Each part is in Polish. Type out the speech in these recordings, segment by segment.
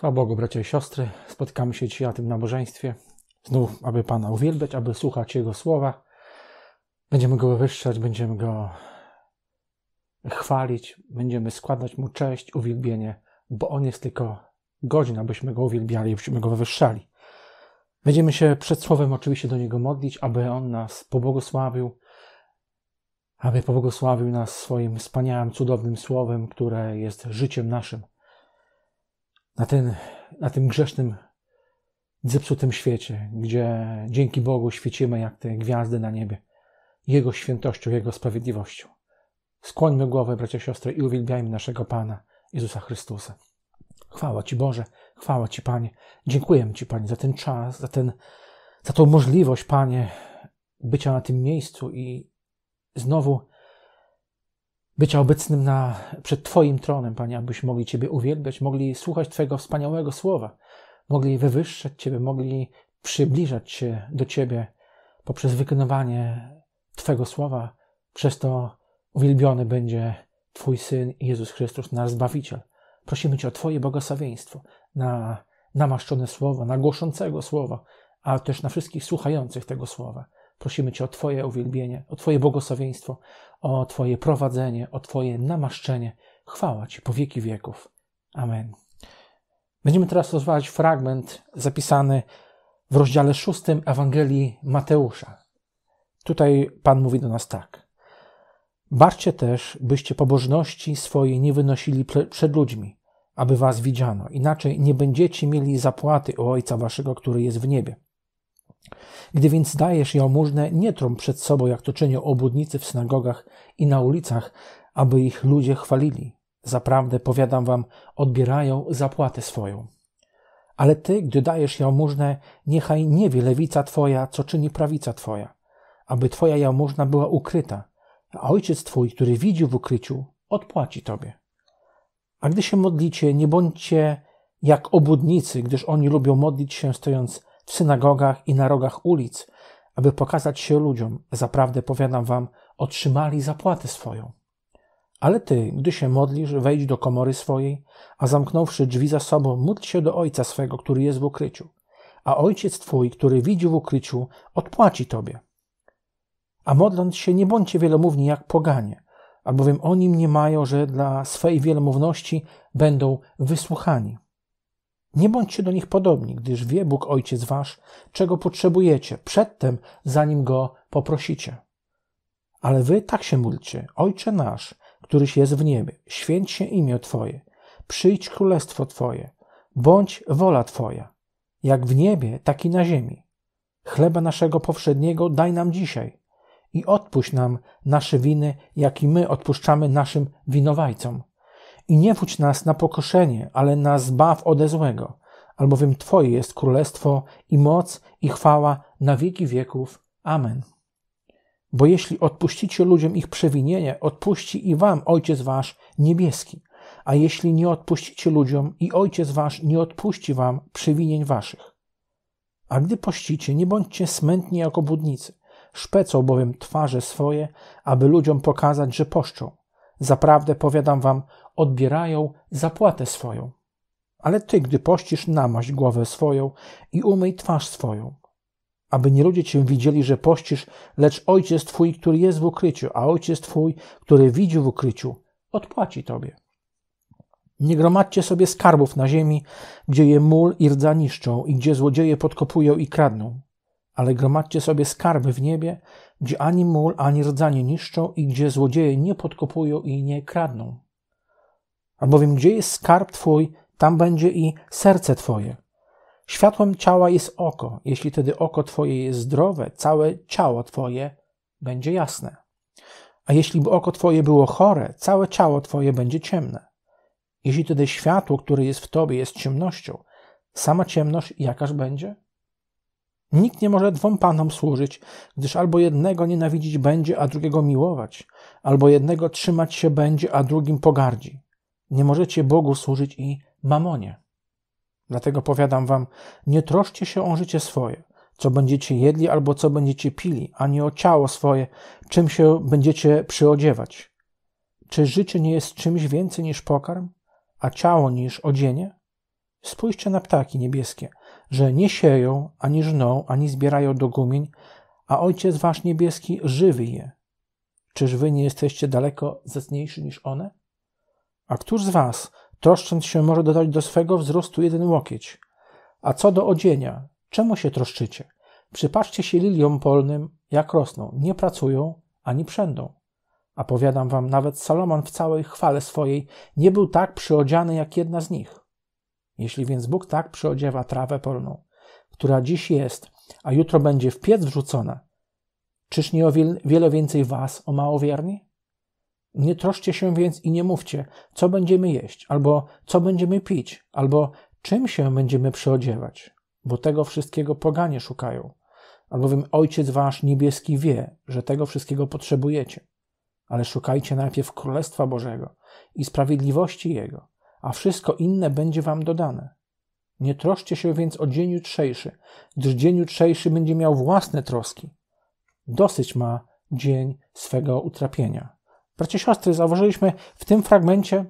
Chwała Bogu, bracia i siostry, spotkamy się dzisiaj na tym nabożeństwie. Znów, aby Pana uwielbiać, aby słuchać Jego słowa. Będziemy Go wywyższać, będziemy Go chwalić, będziemy składać Mu cześć, uwielbienie, bo On jest tylko godzin, abyśmy Go uwielbiali, abyśmy Go wywyższali. Będziemy się przed Słowem oczywiście do Niego modlić, aby On nas pobłogosławił, aby pobłogosławił nas swoim wspaniałym, cudownym Słowem, które jest życiem naszym na, ten, na tym grzesznym, zepsutym świecie, gdzie dzięki Bogu świecimy jak te gwiazdy na niebie, Jego świętością, Jego sprawiedliwością. Skłońmy głowę, bracia i siostry, i uwielbiajmy naszego Pana, Jezusa Chrystusa. Chwała Ci Boże, chwała Ci Panie. Dziękuję Ci Panie za ten czas, za, ten, za tą możliwość Panie bycia na tym miejscu i znowu bycia obecnym na, przed Twoim tronem, Panie, abyśmy mogli Ciebie uwielbiać, mogli słuchać Twojego wspaniałego słowa, mogli wywyższać Ciebie, mogli przybliżać się do Ciebie poprzez wykonywanie Twojego słowa. Przez to uwielbiony będzie Twój Syn Jezus Chrystus, nasz Zbawiciel. Prosimy Cię o Twoje błogosławieństwo na namaszczone słowo, na głoszącego słowa, a też na wszystkich słuchających tego słowa. Prosimy Cię o Twoje uwielbienie, o Twoje błogosławieństwo, o Twoje prowadzenie, o Twoje namaszczenie. Chwała Ci po wieki wieków. Amen. Będziemy teraz rozważać fragment zapisany w rozdziale szóstym Ewangelii Mateusza. Tutaj Pan mówi do nas tak. Barcie też, byście pobożności swojej nie wynosili przed ludźmi, aby was widziano. Inaczej nie będziecie mieli zapłaty u Ojca waszego, który jest w niebie. Gdy więc dajesz jałmużnę, nie trąb przed sobą, jak to czynią obudnicy w synagogach i na ulicach, aby ich ludzie chwalili. Zaprawdę, powiadam wam, odbierają zapłatę swoją. Ale ty, gdy dajesz jałmużnę, niechaj nie wie lewica twoja, co czyni prawica twoja, aby twoja jałmużna była ukryta, a ojciec twój, który widzi w ukryciu, odpłaci tobie. A gdy się modlicie, nie bądźcie jak obudnicy, gdyż oni lubią modlić się stojąc w synagogach i na rogach ulic, aby pokazać się ludziom. Zaprawdę powiadam wam, otrzymali zapłatę swoją. Ale ty, gdy się modlisz, wejdź do komory swojej, a zamknąwszy drzwi za sobą, módl się do Ojca swego, który jest w ukryciu. A Ojciec twój, który widzi w ukryciu, odpłaci tobie. A modląc się, nie bądźcie wielomówni jak poganie, albowiem oni mniemają, że dla swej wielomówności będą wysłuchani. Nie bądźcie do nich podobni, gdyż wie Bóg Ojciec Wasz, czego potrzebujecie przedtem, zanim Go poprosicie. Ale Wy tak się módlcie, Ojcze nasz, któryś jest w niebie, święć się imię Twoje, przyjdź królestwo Twoje, bądź wola Twoja, jak w niebie, tak i na ziemi. Chleba naszego powszedniego daj nam dzisiaj i odpuść nam nasze winy, jak i my odpuszczamy naszym winowajcom i nie wódź nas na pokoszenie, ale nas zbaw ode złego, albowiem Twoje jest królestwo i moc i chwała na wieki wieków. Amen. Bo jeśli odpuścicie ludziom ich przewinienie, odpuści i Wam Ojciec Wasz niebieski. A jeśli nie odpuścicie ludziom i Ojciec Wasz nie odpuści Wam przewinień Waszych. A gdy pościcie, nie bądźcie smętni jak obudnicy, szpecą bowiem twarze swoje, aby ludziom pokazać, że poszczą. Zaprawdę, powiadam wam, odbierają zapłatę swoją. Ale ty, gdy pościsz, namaś głowę swoją i umyj twarz swoją, aby nie ludzie cię widzieli, że pościsz, lecz ojciec twój, który jest w ukryciu, a ojciec twój, który widzi w ukryciu, odpłaci tobie. Nie gromadźcie sobie skarbów na ziemi, gdzie je mól i rdza niszczą i gdzie złodzieje podkopują i kradną, ale gromadźcie sobie skarby w niebie, gdzie ani mól, ani rdzanie, nie niszczą i gdzie złodzieje nie podkopują i nie kradną. Albowiem gdzie jest skarb Twój, tam będzie i serce Twoje. Światłem ciała jest oko. Jeśli tedy oko Twoje jest zdrowe, całe ciało Twoje będzie jasne. A jeśli by oko Twoje było chore, całe ciało Twoje będzie ciemne. Jeśli tedy światło, które jest w Tobie, jest ciemnością, sama ciemność jakaż będzie? Nikt nie może dwom panom służyć, gdyż albo jednego nienawidzić będzie, a drugiego miłować, albo jednego trzymać się będzie, a drugim pogardzi. Nie możecie Bogu służyć i mamonie. Dlatego powiadam wam, nie troszcie się o życie swoje, co będziecie jedli albo co będziecie pili, ani o ciało swoje, czym się będziecie przyodziewać. Czy życie nie jest czymś więcej niż pokarm, a ciało niż odzienie? Spójrzcie na ptaki niebieskie – że nie sieją, ani żną, ani zbierają do gumień, a Ojciec Wasz Niebieski żywi je. Czyż Wy nie jesteście daleko zacniejszy niż one? A któż z Was, troszcząc się, może dodać do swego wzrostu jeden łokieć? A co do odzienia, czemu się troszczycie? Przypatrzcie się liliom polnym, jak rosną, nie pracują ani przędą. A powiadam wam, nawet Salomon w całej chwale swojej nie był tak przyodziany jak jedna z nich. Jeśli więc Bóg tak przyodziewa trawę polną, która dziś jest, a jutro będzie w piec wrzucona, czyż nie o wiele więcej was, o wierni? Nie troszcie się więc i nie mówcie, co będziemy jeść, albo co będziemy pić, albo czym się będziemy przyodziewać, bo tego wszystkiego poganie szukają. Albowiem Ojciec Wasz niebieski wie, że tego wszystkiego potrzebujecie. Ale szukajcie najpierw Królestwa Bożego i sprawiedliwości Jego, a wszystko inne będzie wam dodane. Nie troszcie się więc o dzień jutrzejszy, gdyż dzień jutrzejszy będzie miał własne troski. Dosyć ma dzień swego utrapienia. Bracie siostry, zauważyliśmy w tym fragmencie,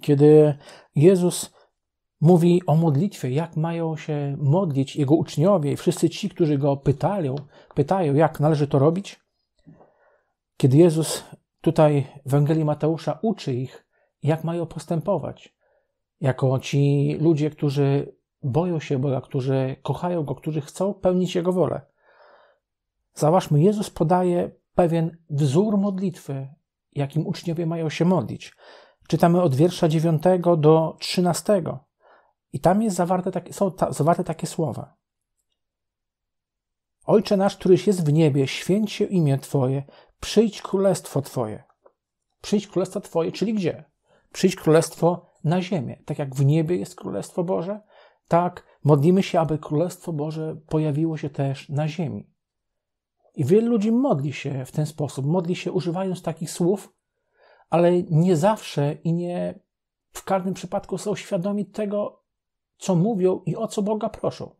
kiedy Jezus mówi o modlitwie, jak mają się modlić Jego uczniowie i wszyscy ci, którzy Go pytają, pytają, jak należy to robić. Kiedy Jezus tutaj w Ewangelii Mateusza uczy ich, jak mają postępować. Jako ci ludzie, którzy boją się Boga, którzy kochają Go, którzy chcą pełnić Jego wolę. Zauważmy, Jezus podaje pewien wzór modlitwy, jakim uczniowie mają się modlić. Czytamy od wiersza 9 do 13. I tam jest zawarte, tak, są ta, zawarte takie słowa. Ojcze nasz, któryś jest w niebie, święć się imię Twoje, przyjdź królestwo Twoje. Przyjdź królestwo Twoje, czyli gdzie? Przyjdź królestwo na ziemię. Tak jak w niebie jest królestwo Boże, tak modlimy się, aby królestwo Boże pojawiło się też na ziemi. I wielu ludzi modli się w ten sposób, modli się używając takich słów, ale nie zawsze i nie w każdym przypadku są świadomi tego, co mówią i o co Boga proszą.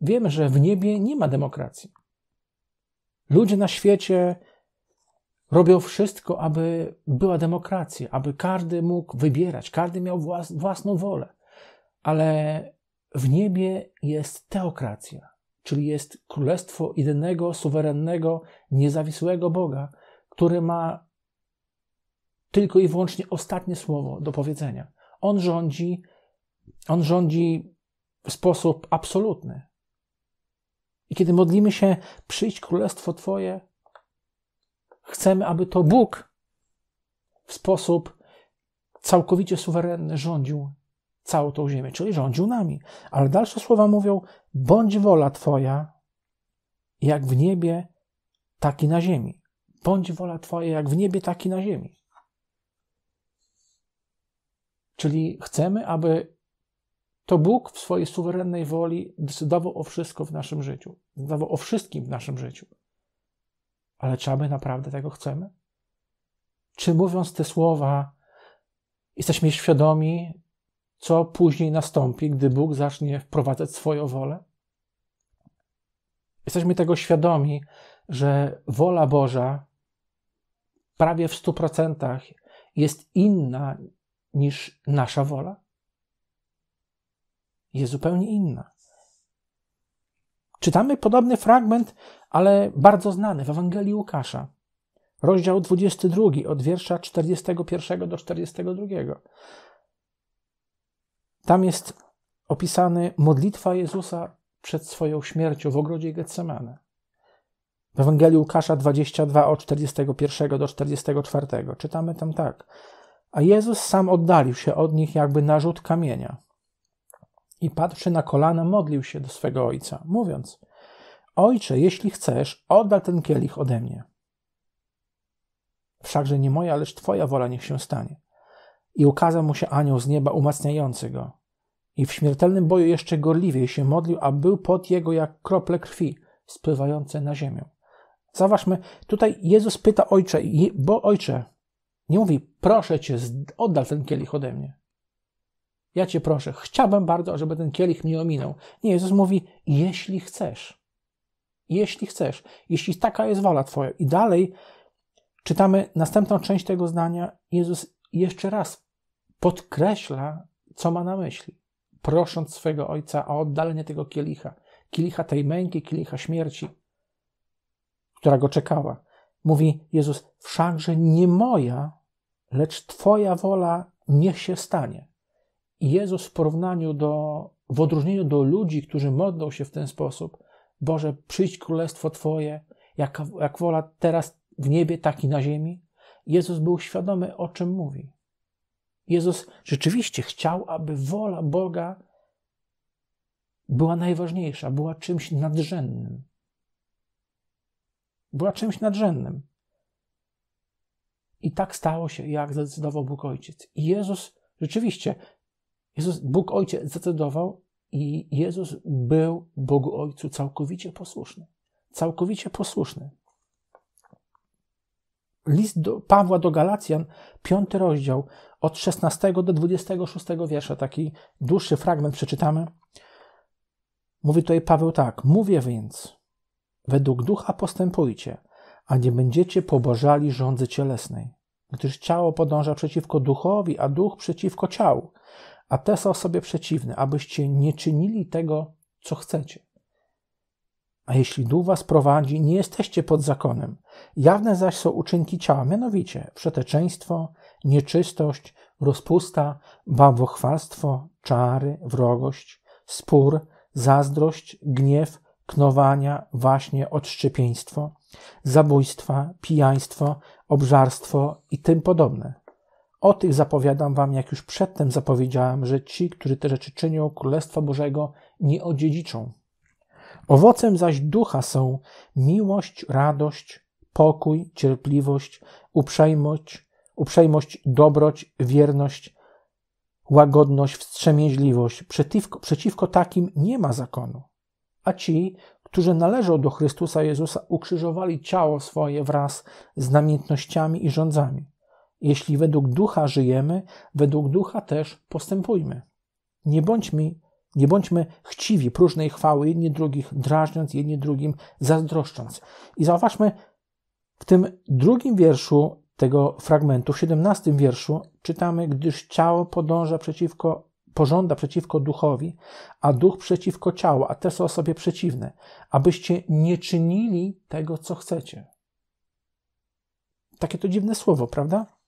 Wiemy, że w niebie nie ma demokracji. Ludzie na świecie robią wszystko, aby była demokracja, aby każdy mógł wybierać, każdy miał włas, własną wolę. Ale w niebie jest teokracja, czyli jest królestwo jedynego, suwerennego, niezawisłego Boga, który ma tylko i wyłącznie ostatnie słowo do powiedzenia. On rządzi, on rządzi w sposób absolutny. I kiedy modlimy się, przyjdź królestwo Twoje, Chcemy, aby to Bóg w sposób całkowicie suwerenny rządził całą tą ziemię, czyli rządził nami. Ale dalsze słowa mówią: bądź wola Twoja, jak w niebie, tak i na ziemi. Bądź wola Twoja, jak w niebie, tak i na ziemi. Czyli chcemy, aby to Bóg w swojej suwerennej woli decydował o wszystko w naszym życiu, decydował o wszystkim w naszym życiu. Ale czy my naprawdę tego chcemy? Czy mówiąc te słowa, jesteśmy świadomi, co później nastąpi, gdy Bóg zacznie wprowadzać swoją wolę? Jesteśmy tego świadomi, że wola Boża prawie w stu procentach jest inna niż nasza wola? Jest zupełnie inna. Czytamy podobny fragment, ale bardzo znany w Ewangelii Łukasza. Rozdział 22 od wiersza 41 do 42. Tam jest opisany modlitwa Jezusa przed swoją śmiercią w ogrodzie Getsemane. W Ewangelii Łukasza 22 od 41 do 44 czytamy tam tak. A Jezus sam oddalił się od nich jakby narzut kamienia i patrzy na kolana, modlił się do swego ojca, mówiąc: Ojcze, jeśli chcesz, oddal ten kielich ode mnie. Wszakże nie moja, lecz Twoja wola niech się stanie. I ukazał mu się anioł z nieba umacniający go. I w śmiertelnym boju jeszcze gorliwiej się modlił, a był pod jego jak krople krwi spływające na ziemię. Zauważmy, tutaj Jezus pyta Ojcze, bo Ojcze, nie mówi, proszę Cię, oddal ten kielich ode mnie. Ja cię proszę, chciałbym bardzo, żeby ten kielich mnie ominął. Nie, Jezus mówi, jeśli chcesz. Jeśli chcesz, jeśli taka jest wola Twoja. I dalej czytamy następną część tego zdania. Jezus jeszcze raz podkreśla, co ma na myśli, prosząc swego Ojca o oddalenie tego kielicha, kielicha tej męki, kielicha śmierci, która go czekała. Mówi Jezus, wszakże nie moja, lecz Twoja wola niech się stanie. Jezus w porównaniu do, w odróżnieniu do ludzi, którzy modlą się w ten sposób, Boże, przyjdź królestwo Twoje, jak, jak wola teraz w niebie, tak i na ziemi, Jezus był świadomy, o czym mówi. Jezus rzeczywiście chciał, aby wola Boga była najważniejsza, była czymś nadrzędnym. Była czymś nadrzędnym. I tak stało się, jak zdecydował Bóg Ojciec. I Jezus rzeczywiście Jezus, Bóg Ojciec zdecydował i Jezus był Bogu Ojcu całkowicie posłuszny. Całkowicie posłuszny. List do Pawła do Galacjan, piąty rozdział, od 16 do 26 wiersza, taki dłuższy fragment przeczytamy. Mówi tutaj Paweł tak: Mówię więc, według ducha postępujcie, a nie będziecie pobożali rządzy cielesnej, gdyż ciało podąża przeciwko duchowi, a duch przeciwko ciału a te są sobie przeciwne, abyście nie czynili tego, co chcecie. A jeśli dół was prowadzi, nie jesteście pod zakonem. Jawne zaś są uczynki ciała, mianowicie przeteczeństwo, nieczystość, rozpusta, bawochwalstwo, czary, wrogość, spór, zazdrość, gniew, knowania, właśnie odszczepieństwo, zabójstwa, pijaństwo, obżarstwo i tym podobne. O tych zapowiadam wam, jak już przedtem zapowiedziałem, że ci, którzy te rzeczy czynią, Królestwa Bożego nie odziedziczą. Owocem zaś ducha są miłość, radość, pokój, cierpliwość, uprzejmość, uprzejmość, dobroć, wierność, łagodność, wstrzemięźliwość. Przeciwko, przeciwko takim nie ma zakonu. A ci, którzy należą do Chrystusa Jezusa, ukrzyżowali ciało swoje wraz z namiętnościami i rządzami. Jeśli według ducha żyjemy, według ducha też postępujmy. Nie bądźmy, nie bądźmy chciwi próżnej chwały jedni drugich, drażniąc jedni drugim, zazdroszcząc. I zauważmy, w tym drugim wierszu tego fragmentu, w 17 wierszu, czytamy, gdyż ciało podąża przeciwko, pożąda przeciwko duchowi, a duch przeciwko ciału, a te są sobie przeciwne, abyście nie czynili tego, co chcecie. Takie to dziwne słowo, prawda?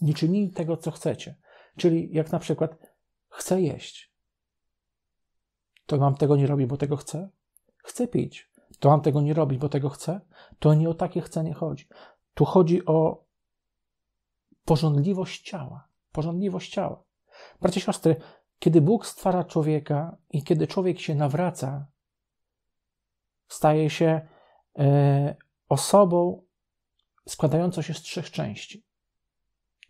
Nie czynili tego, co chcecie. Czyli jak na przykład chcę jeść, to mam tego nie robić, bo tego chcę. Chcę pić, to mam tego nie robić, bo tego chcę. To nie o takie chcenie chodzi. Tu chodzi o porządliwość ciała. Porządliwość ciała. Bracie, siostry, kiedy Bóg stwarza człowieka i kiedy człowiek się nawraca, staje się e, osobą składającą się z trzech części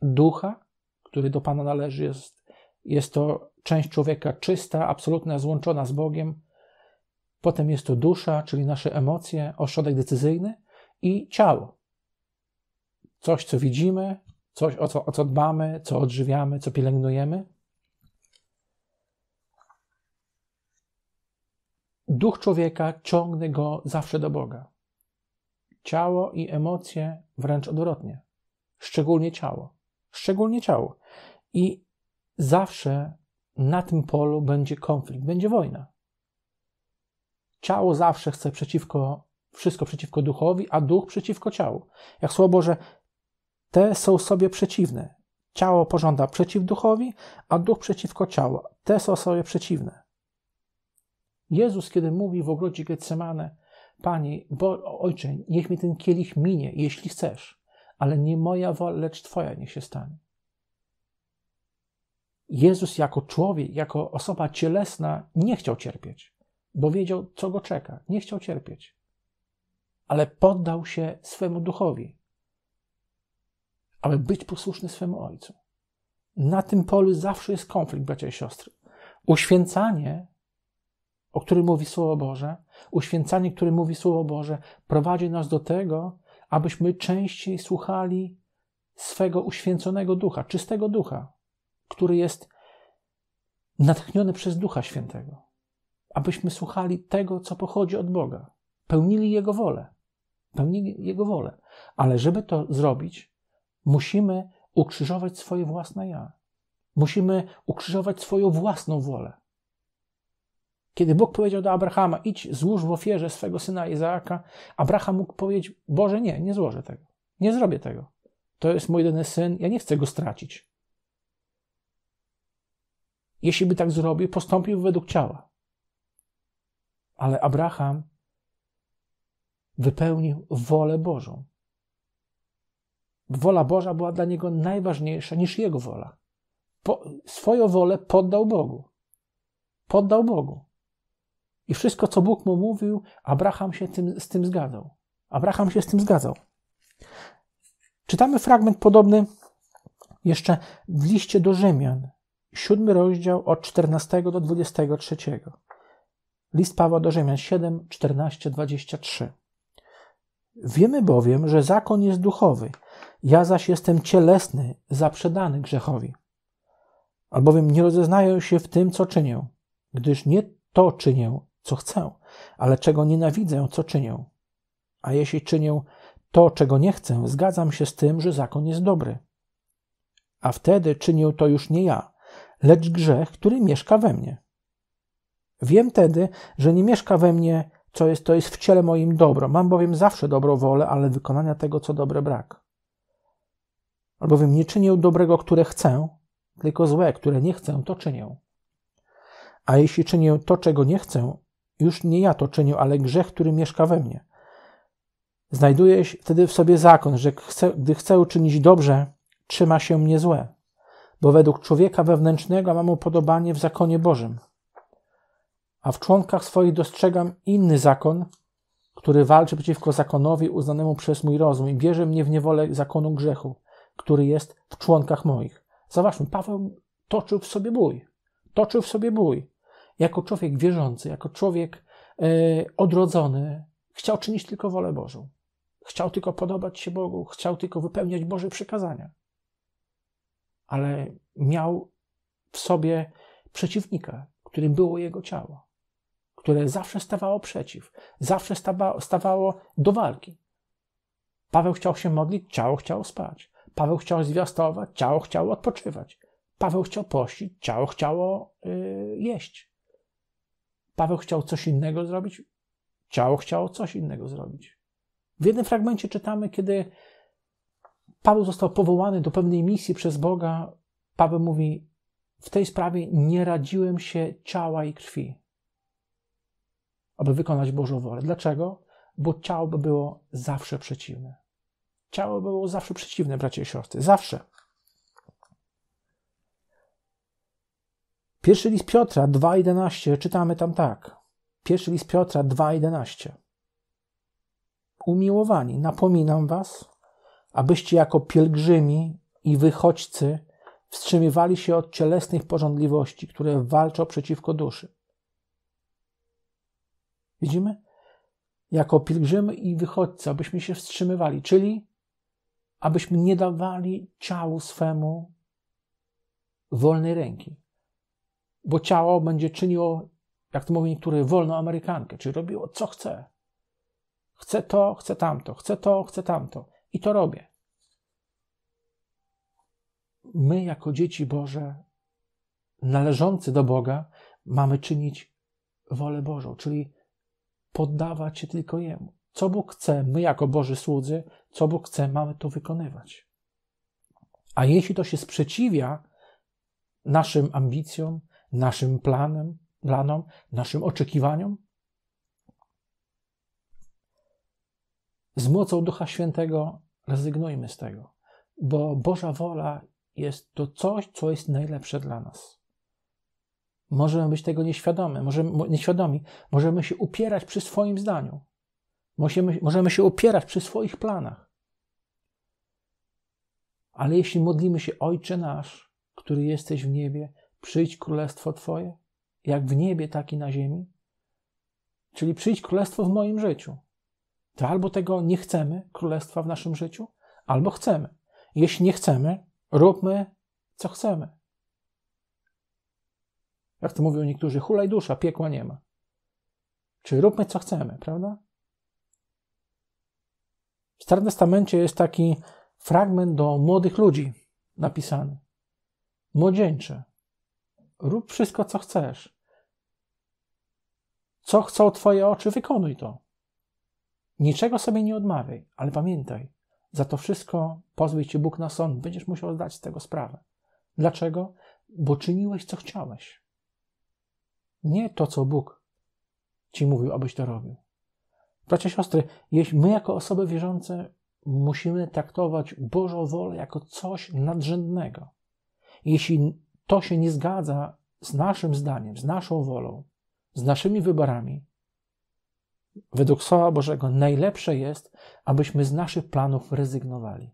ducha, który do Pana należy, jest, jest to część człowieka czysta, absolutna, złączona z Bogiem. Potem jest to dusza, czyli nasze emocje, ośrodek decyzyjny i ciało. Coś, co widzimy, coś, o co, o co dbamy, co odżywiamy, co pielęgnujemy. Duch człowieka ciągnie go zawsze do Boga. Ciało i emocje wręcz odwrotnie, szczególnie ciało szczególnie ciało. I zawsze na tym polu będzie konflikt, będzie wojna. Ciało zawsze chce przeciwko, wszystko przeciwko duchowi, a duch przeciwko ciału. Jak słowo, że te są sobie przeciwne. Ciało pożąda przeciw duchowi, a duch przeciwko ciału. Te są sobie przeciwne. Jezus, kiedy mówi w ogrodzie Getsemane, Panie, bo, Ojcze, niech mi ten kielich minie, jeśli chcesz ale nie moja wola, lecz Twoja niech się stanie. Jezus jako człowiek, jako osoba cielesna nie chciał cierpieć, bo wiedział, co go czeka. Nie chciał cierpieć, ale poddał się swemu duchowi, aby być posłuszny swemu ojcu. Na tym polu zawsze jest konflikt, bracia i siostry. Uświęcanie, o którym mówi Słowo Boże, uświęcanie, które mówi Słowo Boże, prowadzi nas do tego, abyśmy częściej słuchali swego uświęconego ducha, czystego ducha, który jest natchniony przez Ducha Świętego, abyśmy słuchali tego, co pochodzi od Boga, pełnili Jego wolę, pełnili Jego wolę. Ale żeby to zrobić, musimy ukrzyżować swoje własne ja. Musimy ukrzyżować swoją własną wolę. Kiedy Bóg powiedział do Abrahama, idź, złóż w ofierze swego syna Izaaka, Abraham mógł powiedzieć, Boże, nie, nie złożę tego. Nie zrobię tego. To jest mój jedyny syn, ja nie chcę go stracić. Jeśli by tak zrobił, postąpił według ciała. Ale Abraham wypełnił wolę Bożą. Wola Boża była dla niego najważniejsza niż jego wola. Po, swoją wolę poddał Bogu. Poddał Bogu. I wszystko, co Bóg mu mówił, Abraham się tym, z tym zgadzał. Abraham się z tym zgadzał. Czytamy fragment podobny jeszcze w liście do Rzymian, siódmy rozdział od 14 do 23. List Pawła do Rzymian 7, 14, 23. Wiemy bowiem, że zakon jest duchowy, ja zaś jestem cielesny, zaprzedany grzechowi. Albowiem nie rozeznaję się w tym, co czynię, gdyż nie to czynię, co chcę, ale czego nienawidzę, co czynię. A jeśli czynię to, czego nie chcę, zgadzam się z tym, że zakon jest dobry. A wtedy czynię to już nie ja, lecz grzech, który mieszka we mnie. Wiem tedy, że nie mieszka we mnie, co jest, to jest w ciele moim dobro. Mam bowiem zawsze dobrą wolę, ale wykonania tego, co dobre, brak. Albowiem nie czynię dobrego, które chcę, tylko złe, które nie chcę, to czynię. A jeśli czynię to, czego nie chcę, już nie ja to czynię, ale grzech, który mieszka we mnie. Znajduje wtedy w sobie zakon, że chce, gdy chcę uczynić dobrze, trzyma się mnie złe, bo według człowieka wewnętrznego mam upodobanie w zakonie Bożym. A w członkach swoich dostrzegam inny zakon, który walczy przeciwko zakonowi uznanemu przez mój rozum i bierze mnie w niewolę zakonu grzechu, który jest w członkach moich. Zobaczmy, Paweł toczył w sobie bój. Toczył w sobie bój jako człowiek wierzący, jako człowiek e, odrodzony, chciał czynić tylko wolę Bożą. Chciał tylko podobać się Bogu, chciał tylko wypełniać Boże przykazania. Ale miał w sobie przeciwnika, którym było jego ciało, które zawsze stawało przeciw, zawsze stawało do walki. Paweł chciał się modlić, ciało chciało spać. Paweł chciał zwiastować, ciało chciało odpoczywać. Paweł chciał pościć, ciało chciało yy, jeść. Paweł chciał coś innego zrobić, ciało chciało coś innego zrobić. W jednym fragmencie czytamy, kiedy Paweł został powołany do pewnej misji przez Boga, Paweł mówi: W tej sprawie nie radziłem się ciała i krwi, aby wykonać Bożą wolę. Dlaczego? Bo ciało by było zawsze przeciwne. Ciało było zawsze przeciwne, bracie i siostry, zawsze. Pierwszy list Piotra 2,11 czytamy tam tak. Pierwszy list Piotra 2,11. Umiłowani, napominam was, abyście jako pielgrzymi i wychodźcy wstrzymywali się od cielesnych porządliwości, które walczą przeciwko duszy. Widzimy? Jako pielgrzymy i wychodźcy, abyśmy się wstrzymywali, czyli abyśmy nie dawali ciału swemu wolnej ręki bo ciało będzie czyniło, jak to mówią niektórzy, wolną Amerykankę, czyli robiło co chce. Chcę to, chcę tamto, chcę to, chcę tamto. I to robię. My, jako dzieci Boże, należący do Boga, mamy czynić wolę Bożą, czyli poddawać się tylko Jemu. Co Bóg chce, my jako Boży słudzy, co Bóg chce, mamy to wykonywać. A jeśli to się sprzeciwia naszym ambicjom, naszym planem, planom, naszym oczekiwaniom? Z mocą Ducha Świętego rezygnujmy z tego, bo Boża wola jest to coś, co jest najlepsze dla nas. Możemy być tego nieświadomi, możemy, nieświadomi, możemy się upierać przy swoim zdaniu, możemy, możemy się upierać przy swoich planach. Ale jeśli modlimy się Ojcze nasz, który jesteś w niebie, przyjdź królestwo Twoje, jak w niebie, tak i na ziemi. Czyli przyjdź królestwo w moim życiu. To albo tego nie chcemy, królestwa w naszym życiu, albo chcemy. Jeśli nie chcemy, róbmy, co chcemy. Jak to mówią niektórzy, hulaj dusza, piekła nie ma. Czyli róbmy, co chcemy, prawda? W Starym Testamencie jest taki fragment do młodych ludzi napisany. Młodzieńcze, rób wszystko, co chcesz. Co chcą Twoje oczy, wykonuj to. Niczego sobie nie odmawiaj, ale pamiętaj, za to wszystko pozwij Cię Bóg na sąd, będziesz musiał zdać z tego sprawę. Dlaczego? Bo czyniłeś, co chciałeś. Nie to, co Bóg Ci mówił, abyś to robił. Bracia, siostry, jeśli my jako osoby wierzące musimy traktować Bożą wolę jako coś nadrzędnego. Jeśli to się nie zgadza z naszym zdaniem, z naszą wolą, z naszymi wyborami, według Słowa Bożego najlepsze jest, abyśmy z naszych planów rezygnowali.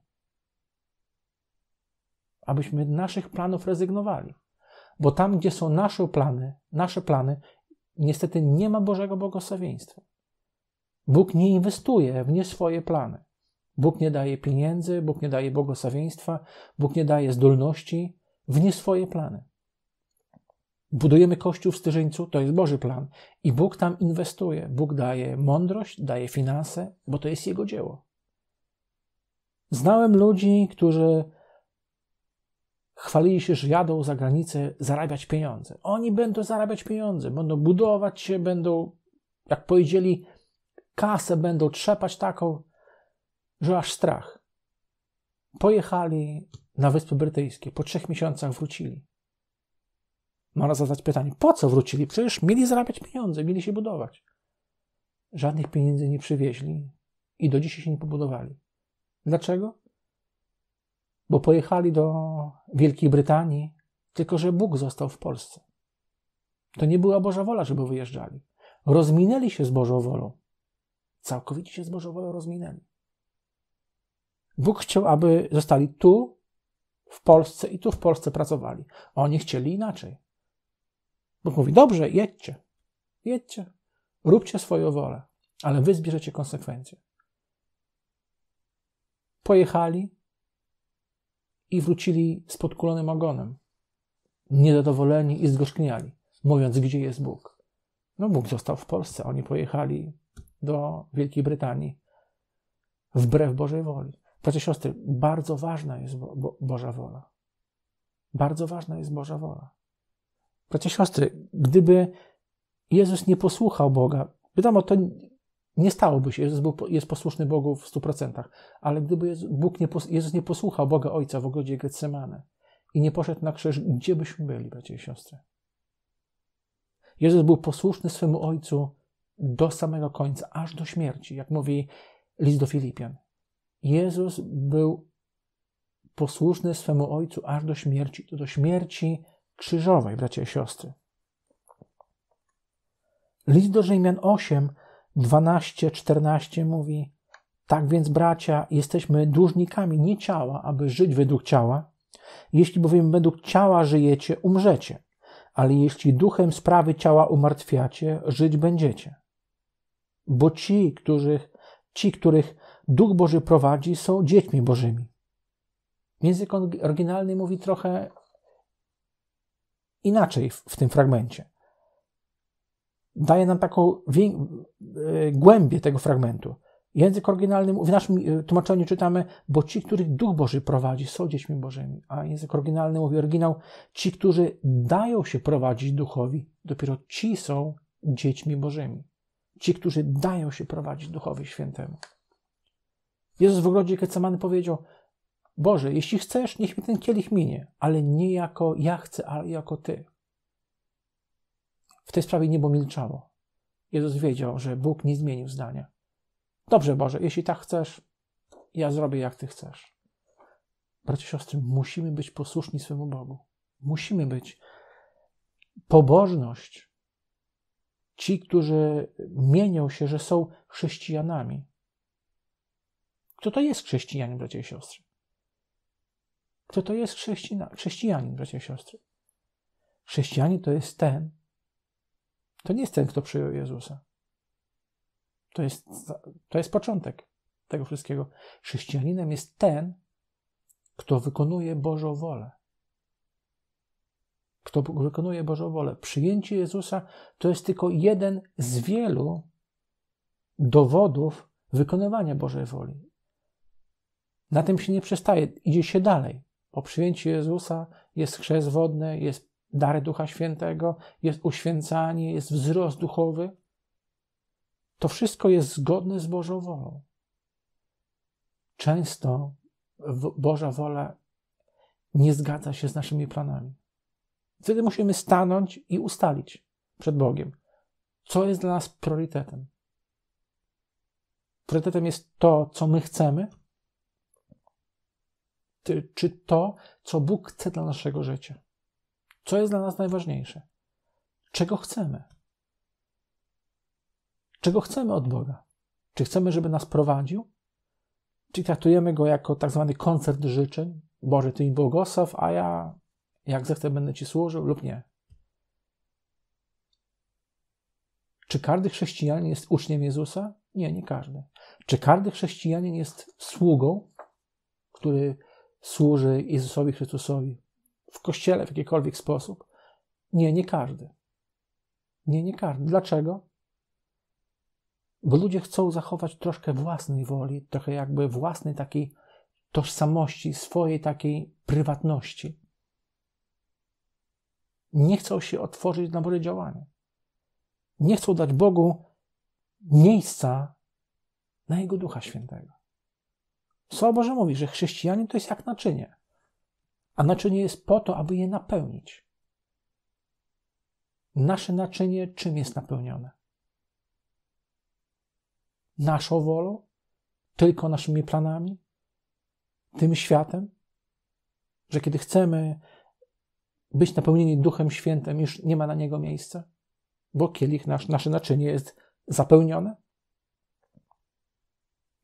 Abyśmy z naszych planów rezygnowali. Bo tam, gdzie są nasze plany, nasze plany, niestety nie ma Bożego błogosławieństwa. Bóg nie inwestuje w nie swoje plany. Bóg nie daje pieniędzy, Bóg nie daje błogosławieństwa, Bóg nie daje zdolności, w nie swoje plany. Budujemy kościół w Styżyńcu, to jest Boży plan. I Bóg tam inwestuje. Bóg daje mądrość, daje finanse, bo to jest Jego dzieło. Znałem ludzi, którzy chwalili się, że jadą za granicę zarabiać pieniądze. Oni będą zarabiać pieniądze, będą budować się, będą, jak powiedzieli, kasę będą trzepać taką, że aż strach. Pojechali na Wyspy Brytyjskie, po trzech miesiącach wrócili. Można zadać pytanie, po co wrócili? Przecież mieli zarabiać pieniądze, mieli się budować. Żadnych pieniędzy nie przywieźli i do dzisiaj się nie pobudowali. Dlaczego? Bo pojechali do Wielkiej Brytanii, tylko że Bóg został w Polsce. To nie była Boża wola, żeby wyjeżdżali. Rozminęli się z Bożą wolą. Całkowicie się z Bożą wolą rozminęli. Bóg chciał, aby zostali tu w Polsce i tu w Polsce pracowali. Oni chcieli inaczej. Bóg mówi: Dobrze, jedźcie, jedźcie, róbcie swoją wolę, ale wy zbierzecie konsekwencje. Pojechali i wrócili z podkulonym ogonem, niedowoleni i zgorzkniali, mówiąc, gdzie jest Bóg. No, Bóg został w Polsce, oni pojechali do Wielkiej Brytanii wbrew Bożej woli. Bracia siostry, bardzo ważna jest Bo- Bo- Boża wola. Bardzo ważna jest Boża wola. Bracia siostry, gdyby Jezus nie posłuchał Boga, wiadomo, to nie stałoby się. Jezus był, jest posłuszny Bogu w stu procentach. ale gdyby Jezus, Bóg nie, Jezus nie posłuchał Boga Ojca w ogrodzie Getsemane i nie poszedł na krzyż, gdzie byśmy byli, bracia i siostry? Jezus był posłuszny swemu Ojcu do samego końca, aż do śmierci, jak mówi list do Filipian. Jezus był posłuszny swemu Ojcu aż do śmierci, to do śmierci krzyżowej, bracia i siostry. List do Rzymian 8, 12, 14 mówi: Tak więc, bracia, jesteśmy dłużnikami nie ciała, aby żyć według ciała. Jeśli bowiem według ciała żyjecie, umrzecie, ale jeśli duchem sprawy ciała umartwiacie, żyć będziecie. Bo ci, których, ci, których Duch Boży prowadzi, są dziećmi Bożymi. Język oryginalny mówi trochę inaczej w, w tym fragmencie. Daje nam taką e, głębię tego fragmentu. Język oryginalny, w naszym e, tłumaczeniu czytamy, bo ci, których Duch Boży prowadzi, są dziećmi Bożymi, a język oryginalny mówi oryginał, ci, którzy dają się prowadzić Duchowi, dopiero ci są dziećmi Bożymi. Ci, którzy dają się prowadzić Duchowi Świętemu. Jezus w ogrodzie Kecemany powiedział, Boże, jeśli chcesz, niech mi ten kielich minie, ale nie jako ja chcę, ale jako Ty. W tej sprawie niebo milczało. Jezus wiedział, że Bóg nie zmienił zdania. Dobrze, Boże, jeśli tak chcesz, ja zrobię jak Ty chcesz. Bracia i siostry, musimy być posłuszni swemu Bogu. Musimy być. Pobożność. Ci, którzy mienią się, że są chrześcijanami, kto to jest chrześcijanin, bracia i siostry? Kto to jest chrześcijanin, chrześcijanin bracia i siostry? Chrześcijanin to jest ten, to nie jest ten, kto przyjął Jezusa. To jest, to jest początek tego wszystkiego. Chrześcijaninem jest ten, kto wykonuje Bożą wolę. Kto wykonuje Bożą wolę. Przyjęcie Jezusa to jest tylko jeden z wielu dowodów wykonywania Bożej woli. Na tym się nie przestaje, idzie się dalej. Po przyjęciu Jezusa jest chrzest wodny, jest dary Ducha Świętego, jest uświęcanie, jest wzrost duchowy. To wszystko jest zgodne z Bożą wolą. Często Boża wola nie zgadza się z naszymi planami. Wtedy musimy stanąć i ustalić przed Bogiem, co jest dla nas priorytetem. Priorytetem jest to, co my chcemy, czy to, co Bóg chce dla naszego życia. Co jest dla nas najważniejsze? Czego chcemy? Czego chcemy od Boga? Czy chcemy, żeby nas prowadził? Czy traktujemy go jako tak zwany koncert życzeń? Boże, ty mi błogosław, a ja jak zechcę będę ci służył, lub nie. Czy każdy chrześcijanin jest uczniem Jezusa? Nie, nie każdy. Czy każdy chrześcijanin jest sługą, który służy Jezusowi Chrystusowi w kościele w jakikolwiek sposób? Nie, nie każdy. Nie, nie każdy. Dlaczego? Bo ludzie chcą zachować troszkę własnej woli, trochę jakby własnej takiej tożsamości, swojej takiej prywatności. Nie chcą się otworzyć na Boże działanie. Nie chcą dać Bogu miejsca na Jego Ducha Świętego. Słowo Boże mówi, że chrześcijanin to jest jak naczynie, a naczynie jest po to, aby je napełnić. Nasze naczynie czym jest napełnione? Naszą wolą? Tylko naszymi planami? Tym światem? Że kiedy chcemy być napełnieni Duchem Świętym, już nie ma na niego miejsca, bo kielich, nasz, nasze naczynie jest zapełnione?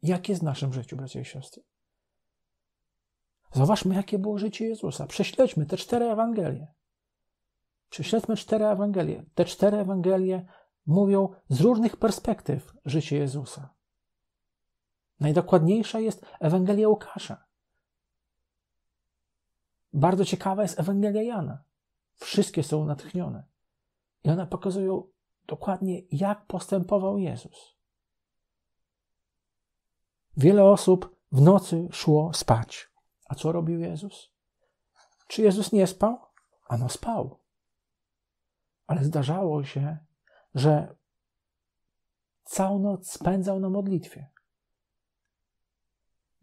Jak jest w naszym życiu, bracia i siostry? Zauważmy, jakie było życie Jezusa. Prześledźmy te cztery Ewangelie. Prześledźmy cztery Ewangelie. Te cztery Ewangelie mówią z różnych perspektyw życie Jezusa. Najdokładniejsza jest Ewangelia Łukasza. Bardzo ciekawa jest Ewangelia Jana. Wszystkie są natchnione. I one pokazują dokładnie, jak postępował Jezus. Wiele osób w nocy szło spać. A co robił Jezus? Czy Jezus nie spał? Ano spał. Ale zdarzało się, że całą noc spędzał na modlitwie.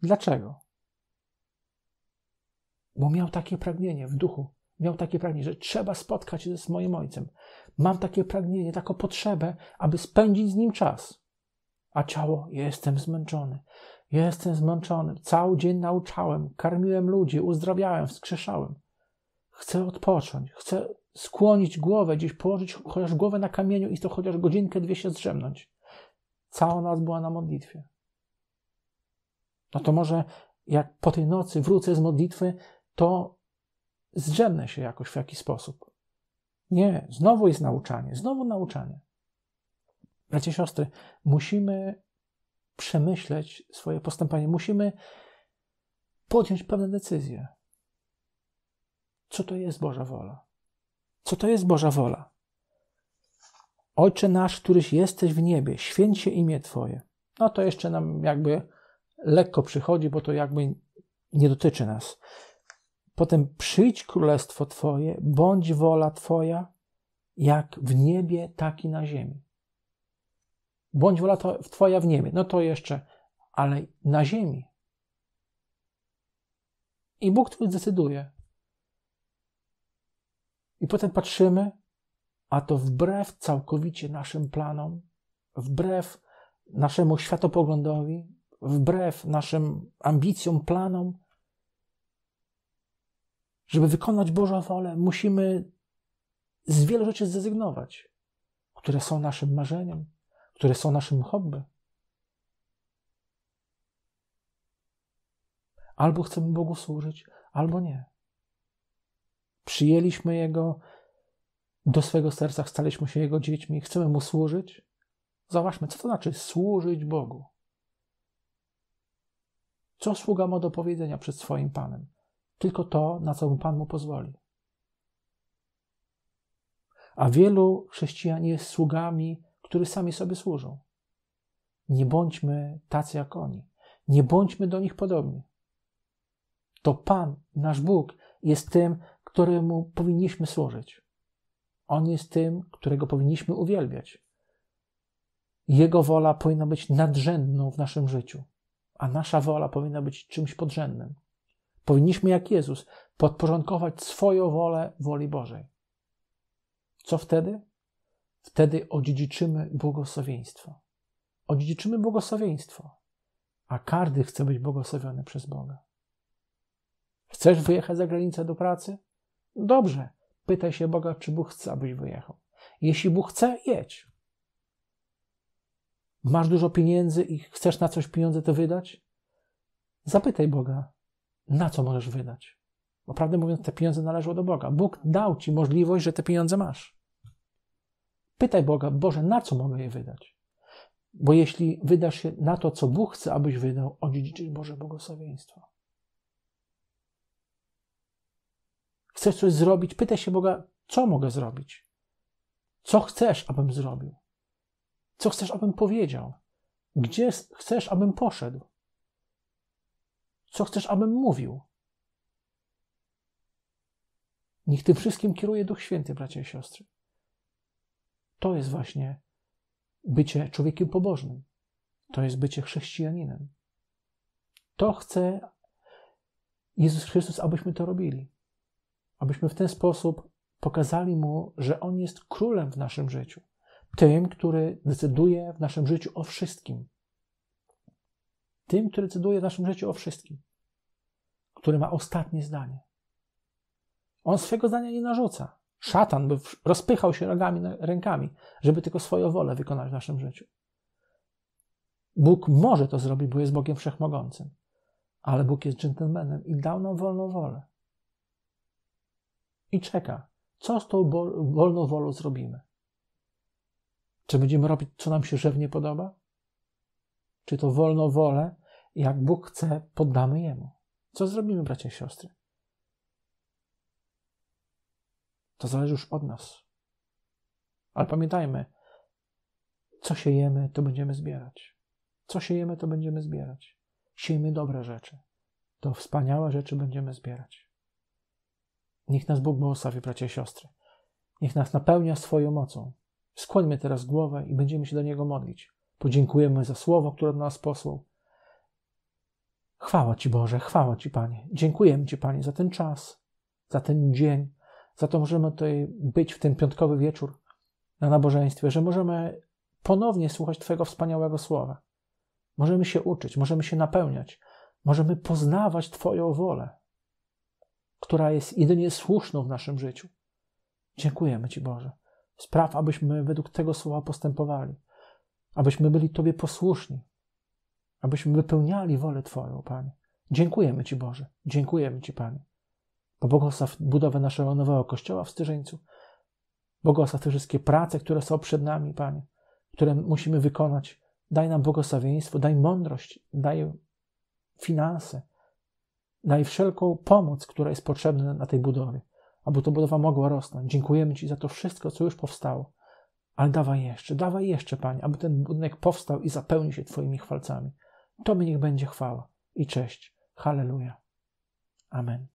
Dlaczego? Bo miał takie pragnienie w duchu. Miał takie pragnienie, że trzeba spotkać się z moim ojcem. Mam takie pragnienie, taką potrzebę, aby spędzić z nim czas a ciało jestem zmęczony. Jestem zmęczony. Cały dzień nauczałem, karmiłem ludzi, uzdrawiałem, wskrzeszałem. Chcę odpocząć, chcę skłonić głowę, gdzieś położyć chociaż głowę na kamieniu i to chociaż godzinkę, dwie się zdrzemnąć. Cała noc była na modlitwie. No to może jak po tej nocy wrócę z modlitwy, to zdrzemnę się jakoś w jakiś sposób. Nie, znowu jest nauczanie, znowu nauczanie bracie, siostry, musimy przemyśleć swoje postępowanie, musimy podjąć pewne decyzje. Co to jest Boża wola? Co to jest Boża wola? Ojcze nasz, któryś jesteś w niebie, święcie imię Twoje. No to jeszcze nam jakby lekko przychodzi, bo to jakby nie dotyczy nas. Potem przyjdź królestwo Twoje, bądź wola Twoja, jak w niebie, tak i na ziemi bądź wola Twoja w niebie. No to jeszcze, ale na ziemi. I Bóg Twój decyduje. I potem patrzymy, a to wbrew całkowicie naszym planom, wbrew naszemu światopoglądowi, wbrew naszym ambicjom, planom. Żeby wykonać Bożą wolę, musimy z wielu rzeczy zrezygnować, które są naszym marzeniem, które są naszym hobby. Albo chcemy Bogu służyć, albo nie. Przyjęliśmy Jego do swego serca, staliśmy się Jego dziećmi, chcemy Mu służyć. Zobaczmy, co to znaczy służyć Bogu. Co sługa ma do powiedzenia przed swoim Panem? Tylko to, na co Pan mu pozwoli. A wielu chrześcijan jest sługami który sami sobie służą. Nie bądźmy tacy jak oni. Nie bądźmy do nich podobni. To Pan, nasz Bóg, jest tym, któremu powinniśmy służyć. On jest tym, którego powinniśmy uwielbiać. Jego wola powinna być nadrzędną w naszym życiu, a nasza wola powinna być czymś podrzędnym. Powinniśmy, jak Jezus, podporządkować swoją wolę woli Bożej. Co wtedy? Wtedy odziedziczymy błogosławieństwo. Odziedziczymy błogosławieństwo, a każdy chce być błogosławiony przez Boga. Chcesz wyjechać za granicę do pracy? Dobrze, pytaj się Boga, czy Bóg chce, abyś wyjechał. Jeśli Bóg chce, jedź. Masz dużo pieniędzy i chcesz na coś pieniądze to wydać? Zapytaj Boga, na co możesz wydać. Bo prawdę mówiąc, te pieniądze należą do Boga. Bóg dał ci możliwość, że te pieniądze masz. Pytaj Boga, Boże, na co mamy je wydać? Bo jeśli wydasz się na to, co Bóg chce, abyś wydał, odziedziczysz Boże błogosławieństwo. Chcesz coś zrobić? Pytaj się Boga, co mogę zrobić? Co chcesz, abym zrobił? Co chcesz, abym powiedział? Gdzie chcesz, abym poszedł? Co chcesz, abym mówił? Niech tym wszystkim kieruje Duch Święty, bracia i siostry. To jest właśnie bycie człowiekiem pobożnym. To jest bycie chrześcijaninem. To chce Jezus Chrystus, abyśmy to robili. Abyśmy w ten sposób pokazali Mu, że On jest królem w naszym życiu. Tym, który decyduje w naszym życiu o wszystkim. Tym, który decyduje w naszym życiu o wszystkim. Który ma ostatnie zdanie. On swego zdania nie narzuca. Szatan by rozpychał się rogami, rękami, żeby tylko swoją wolę wykonać w naszym życiu. Bóg może to zrobić, bo jest Bogiem Wszechmogącym, ale Bóg jest dżentelmenem i dał nam wolną wolę. I czeka, co z tą wolną wolą zrobimy. Czy będziemy robić, co nam się żywnie podoba? Czy to wolną wolę, jak Bóg chce, poddamy Jemu? Co zrobimy, bracia i siostry? To zależy już od nas. Ale pamiętajmy, co sięjemy, to będziemy zbierać. Co sięjemy, to będziemy zbierać. Siejmy dobre rzeczy. To wspaniałe rzeczy będziemy zbierać. Niech nas Bóg błogosławi, bracia i siostry. Niech nas napełnia swoją mocą. Skłońmy teraz głowę i będziemy się do Niego modlić. Podziękujemy za słowo, które do nas posłał. Chwała Ci Boże, chwała Ci Panie. Dziękujemy Ci Panie za ten czas, za ten dzień, za to możemy tutaj być w ten piątkowy wieczór na nabożeństwie, że możemy ponownie słuchać Twojego wspaniałego słowa. Możemy się uczyć, możemy się napełniać, możemy poznawać Twoją wolę, która jest jedynie słuszną w naszym życiu. Dziękujemy Ci, Boże. Spraw, abyśmy według tego słowa postępowali, abyśmy byli Tobie posłuszni, abyśmy wypełniali wolę Twoją, Panie. Dziękujemy Ci, Boże. Dziękujemy Ci, Panie. Pobłogosław budowę naszego nowego kościoła w Styżeńcu. Błogosław te wszystkie prace, które są przed nami, Panie, które musimy wykonać. Daj nam błogosławieństwo, daj mądrość, daj finanse, daj wszelką pomoc, która jest potrzebna na tej budowie, aby ta budowa mogła rosnąć. Dziękujemy Ci za to wszystko, co już powstało. Ale dawaj jeszcze, dawaj jeszcze, Panie, aby ten budynek powstał i zapełnił się Twoimi chwalcami. To mi niech będzie chwała i cześć. Halleluja. Amen.